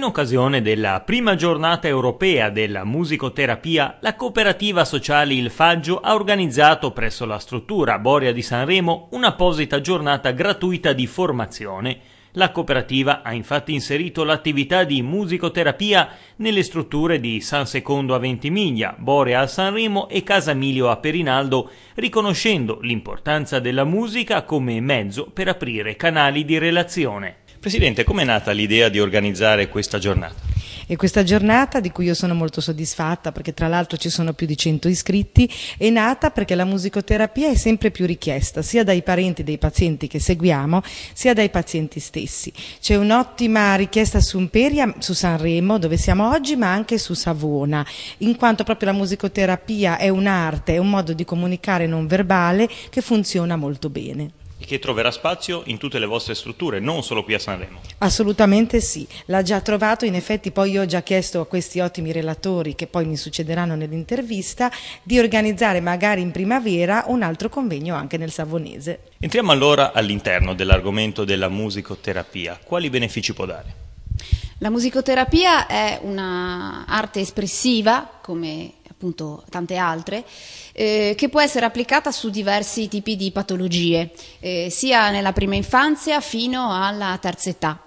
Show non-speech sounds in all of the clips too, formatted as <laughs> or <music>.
in occasione della prima giornata europea della musicoterapia, la cooperativa sociale Il Faggio ha organizzato presso la struttura Boria di Sanremo un'apposita giornata gratuita di formazione. La cooperativa ha infatti inserito l'attività di musicoterapia nelle strutture di San Secondo a Ventimiglia, Borea a Sanremo e Casa Milio a Perinaldo, riconoscendo l'importanza della musica come mezzo per aprire canali di relazione. Presidente, com'è nata l'idea di organizzare questa giornata? E questa giornata, di cui io sono molto soddisfatta perché tra l'altro ci sono più di 100 iscritti, è nata perché la musicoterapia è sempre più richiesta sia dai parenti dei pazienti che seguiamo sia dai pazienti stessi. C'è un'ottima richiesta su Imperia, su Sanremo dove siamo oggi ma anche su Savona in quanto proprio la musicoterapia è un'arte, è un modo di comunicare non verbale che funziona molto bene e che troverà spazio in tutte le vostre strutture, non solo qui a Sanremo. Assolutamente sì, l'ha già trovato, in effetti poi io ho già chiesto a questi ottimi relatori che poi mi succederanno nell'intervista di organizzare magari in primavera un altro convegno anche nel Savonese. Entriamo allora all'interno dell'argomento della musicoterapia, quali benefici può dare? La musicoterapia è un'arte espressiva, come appunto tante altre, eh, che può essere applicata su diversi tipi di patologie, eh, sia nella prima infanzia fino alla terza età.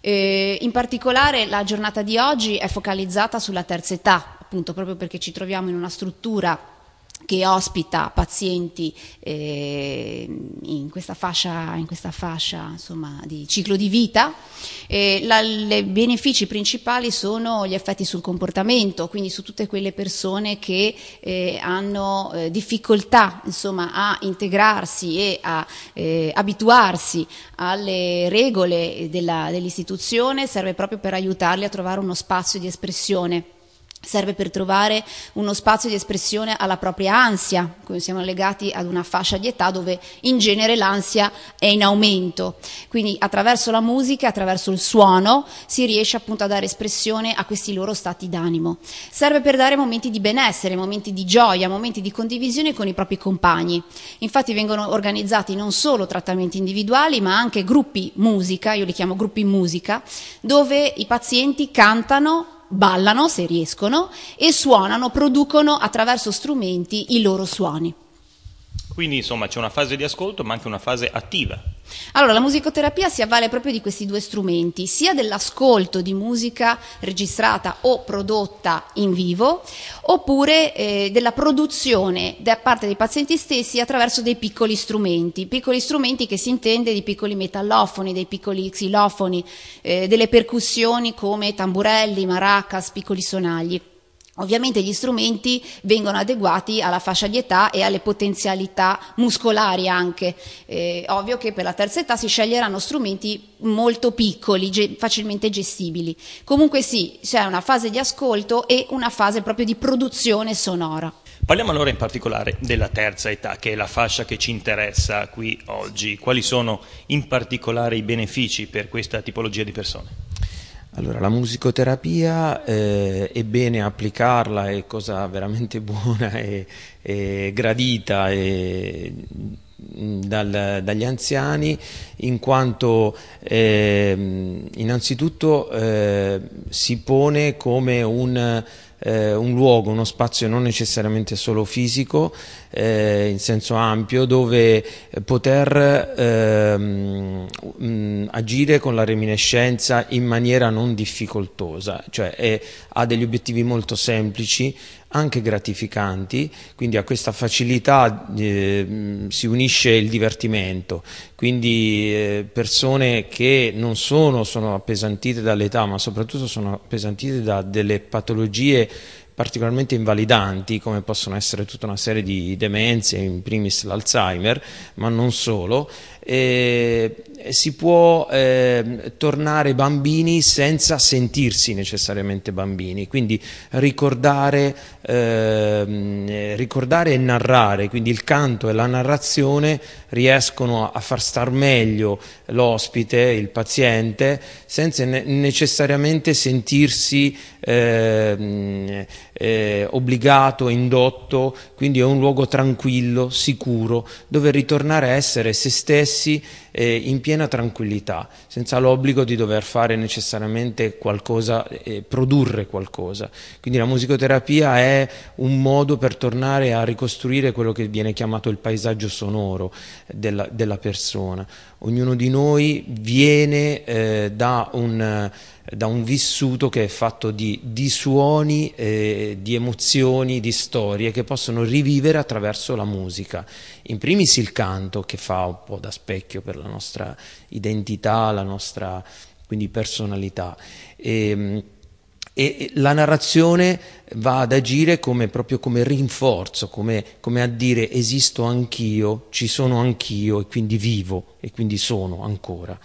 Eh, in particolare la giornata di oggi è focalizzata sulla terza età, appunto proprio perché ci troviamo in una struttura che ospita pazienti eh, in questa fascia, in questa fascia insomma, di ciclo di vita. Eh, I benefici principali sono gli effetti sul comportamento, quindi su tutte quelle persone che eh, hanno eh, difficoltà insomma, a integrarsi e a eh, abituarsi alle regole della, dell'istituzione, serve proprio per aiutarli a trovare uno spazio di espressione serve per trovare uno spazio di espressione alla propria ansia, siamo legati ad una fascia di età dove in genere l'ansia è in aumento, quindi attraverso la musica, attraverso il suono si riesce appunto a dare espressione a questi loro stati d'animo. Serve per dare momenti di benessere, momenti di gioia, momenti di condivisione con i propri compagni. Infatti vengono organizzati non solo trattamenti individuali ma anche gruppi musica, io li chiamo gruppi musica, dove i pazienti cantano ballano se riescono e suonano, producono attraverso strumenti i loro suoni. Quindi insomma c'è una fase di ascolto ma anche una fase attiva allora, la musicoterapia si avvale proprio di questi due strumenti, sia dell'ascolto di musica registrata o prodotta in vivo, oppure eh, della produzione da parte dei pazienti stessi attraverso dei piccoli strumenti, piccoli strumenti che si intende di piccoli metallofoni, dei piccoli xilofoni, eh, delle percussioni come tamburelli, maracas, piccoli sonagli. Ovviamente gli strumenti vengono adeguati alla fascia di età e alle potenzialità muscolari anche. Eh, ovvio che per la terza età si sceglieranno strumenti molto piccoli, ge- facilmente gestibili. Comunque sì, c'è una fase di ascolto e una fase proprio di produzione sonora. Parliamo allora in particolare della terza età, che è la fascia che ci interessa qui oggi. Quali sono in particolare i benefici per questa tipologia di persone? Allora, la musicoterapia eh, è bene applicarla, è cosa veramente <laughs> buona e, gradita e, mm, dal, dagli anziani in quanto eh, innanzitutto eh, si pone come un eh, un luogo, uno spazio non necessariamente solo fisico eh, in senso ampio dove eh, poter ehm, mh, agire con la reminiscenza in maniera non difficoltosa, cioè è, ha degli obiettivi molto semplici, anche gratificanti, quindi a questa facilità eh, si unisce il divertimento, quindi eh, persone che non sono, sono appesantite dall'età, ma soprattutto sono appesantite da delle patologie particolarmente invalidanti come possono essere tutta una serie di demenze, in primis l'Alzheimer, ma non solo, eh, si può eh, tornare bambini senza sentirsi necessariamente bambini, quindi ricordare, eh, ricordare, e narrare, quindi il canto e la narrazione riescono a far star meglio l'ospite, il paziente, senza ne necessariamente sentirsi ehm, eh, obbligato, indotto, quindi è un luogo tranquillo, sicuro, dove ritornare a essere se stessi eh, in piena tranquillità, senza l'obbligo di dover fare necessariamente qualcosa, eh, produrre qualcosa. Quindi la musicoterapia è un modo per tornare a ricostruire quello che viene chiamato il paesaggio sonoro della, della persona ognuno di noi viene eh, da, un, da, un, vissuto che è fatto di, di suoni, eh, di emozioni, di storie che possono rivivere attraverso la musica. In primis il canto che fa un po' da specchio per la nostra identità, la nostra quindi personalità. E, ehm, e la narrazione va ad agire come, proprio come rinforzo, come, come a dire esisto anch'io, ci sono anch'io e quindi vivo e quindi sono ancora.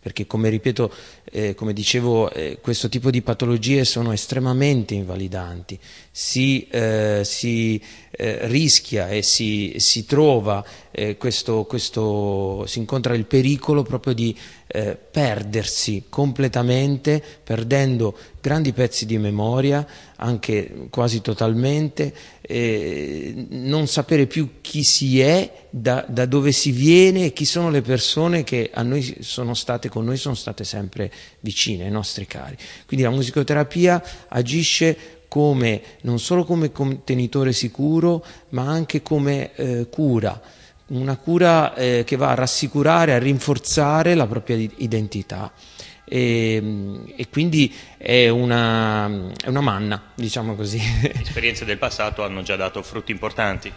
Perché come ripeto eh, come dicevo, eh, questo tipo di patologie sono estremamente invalidanti, si, eh, si eh, rischia e si, si trova, eh, questo, questo, si incontra il pericolo proprio di eh, perdersi completamente, perdendo grandi pezzi di memoria, anche quasi totalmente, non sapere più chi si è, da, da dove si viene e chi sono le persone che noi, sono state, con noi sono state sempre vicine, ai nostri cari. Quindi la musicoterapia agisce come, non solo come contenitore sicuro, ma anche come eh, cura, una cura eh, che va a rassicurare, a rinforzare la propria identità. E, ehm, e, quindi è una, è una manna, diciamo così. Le esperienze del passato hanno già dato frutti importanti.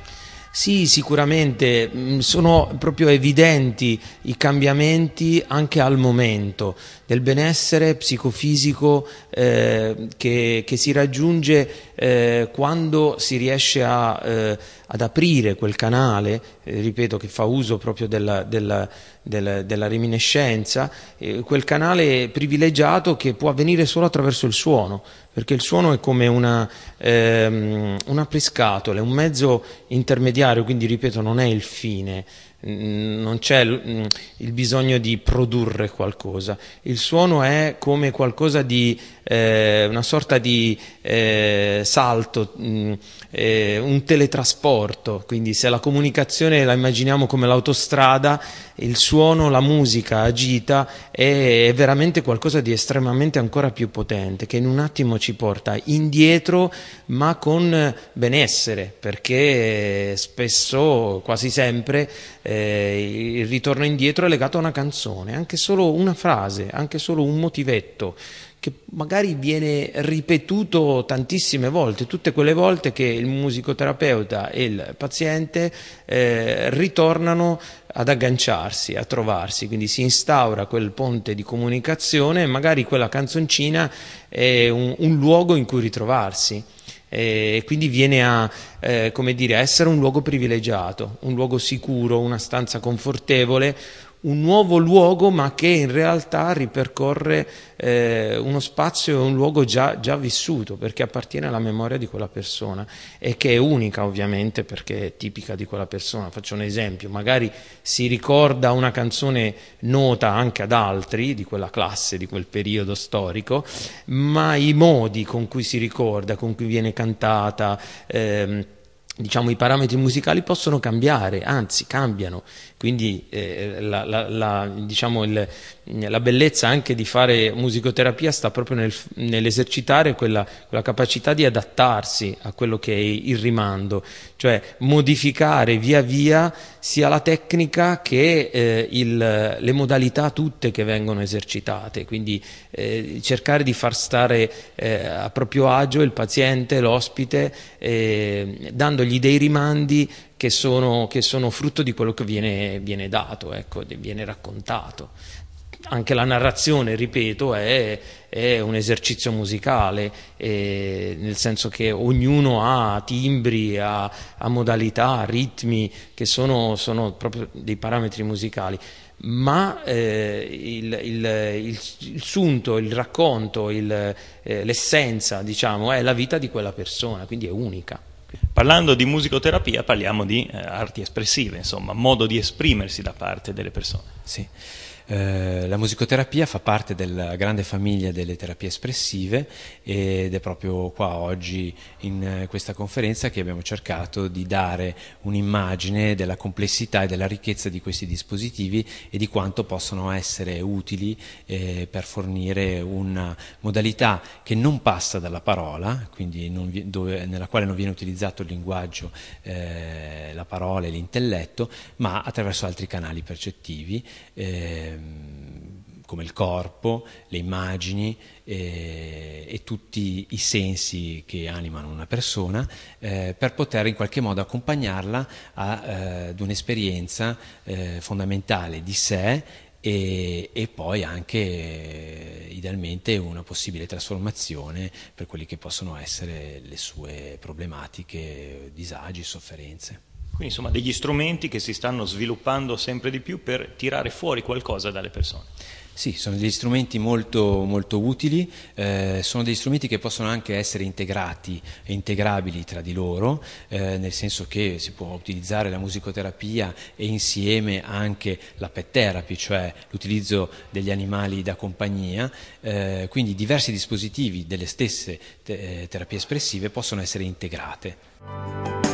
Sì, sicuramente mm, sono proprio evidenti i cambiamenti anche al momento del benessere psicofisico eh, che, che, si raggiunge eh, quando si riesce a, eh, ad aprire quel canale eh, ripeto, che fa uso proprio della, della, della, della reminiscenza, eh, quel canale privilegiato che può avvenire solo attraverso il suono, perché il suono è come una, ehm, un apriscatole, un mezzo intermediario, quindi ripeto, non è il fine non c'è il bisogno di produrre qualcosa, il suono è come qualcosa di eh, una sorta di eh, salto. Mh, eh, un teletrasporto, quindi se la comunicazione la immaginiamo come l'autostrada, il suono, la musica agita è, è veramente qualcosa di estremamente ancora più potente, che in un attimo ci porta indietro ma con benessere, perché eh, spesso, quasi sempre, eh, il ritorno indietro è legato a una canzone, anche solo una frase, anche solo un motivetto che magari viene ripetuto tantissime volte, tutte quelle volte che il musicoterapeuta e il paziente eh, ritornano ad agganciarsi, a trovarsi, quindi si instaura quel ponte di comunicazione e magari quella canzoncina è un, un luogo in cui ritrovarsi e quindi viene a, eh, dire, essere un luogo privilegiato, un luogo sicuro, una stanza confortevole, un nuovo luogo ma che in realtà ripercorre eh, uno spazio e un luogo già, già, vissuto perché appartiene alla memoria di quella persona e che è unica ovviamente perché è tipica di quella persona. Faccio un esempio, magari si ricorda una canzone nota anche ad altri di quella classe, di quel periodo storico, ma i modi con cui si ricorda, con cui viene cantata, ehm, diciamo i parametri musicali possono cambiare, anzi cambiano. Quindi eh, la, la, la, diciamo il, la, bellezza anche di fare musicoterapia sta proprio nel, nell'esercitare quella, quella, capacità di adattarsi a quello che è il rimando, cioè modificare via via sia la tecnica che eh, il, le modalità tutte che vengono esercitate, quindi eh, cercare di far stare eh, a proprio agio il paziente, l'ospite, eh, dandogli dei rimandi che sono, che sono frutto di quello che viene, viene dato, ecco, viene raccontato anche la narrazione, ripeto, è, è un esercizio musicale, eh, nel senso che ognuno ha timbri, ha, ha modalità, ritmi, che sono, sono, proprio dei parametri musicali. Ma eh, il, il, il, il, sunto, il racconto, eh, l'essenza, diciamo, è la vita di quella persona, quindi è unica. Parlando di musicoterapia parliamo di eh, arti espressive, insomma, modo di esprimersi da parte delle persone. Sì. Eh, la musicoterapia fa parte della grande famiglia delle terapie espressive ed è proprio qua oggi in eh, questa conferenza che abbiamo cercato di dare un'immagine della complessità e della ricchezza di questi dispositivi e di quanto possono essere utili eh, per fornire una modalità che non passa dalla parola, quindi vi, dove, nella quale non viene utilizzato il linguaggio, eh, la parola e l'intelletto, ma attraverso altri canali percettivi eh, Ehm, come il corpo, le immagini eh, e tutti i sensi che animano una persona eh, per poter in qualche modo accompagnarla a, eh, ad un'esperienza eh, fondamentale di sé e, e poi anche eh, idealmente una possibile trasformazione per quelli che possono essere le sue problematiche, disagi, sofferenze. Quindi insomma degli strumenti che si stanno sviluppando sempre di più per tirare fuori qualcosa dalle persone. Sì, sono degli strumenti molto, molto utili, eh, sono degli strumenti che possono anche essere integrati e integrabili tra di loro, eh, nel senso che si può utilizzare la musicoterapia e insieme anche la pet therapy, cioè l'utilizzo degli animali da compagnia, eh, quindi diversi dispositivi delle stesse te eh, terapie espressive possono essere integrate.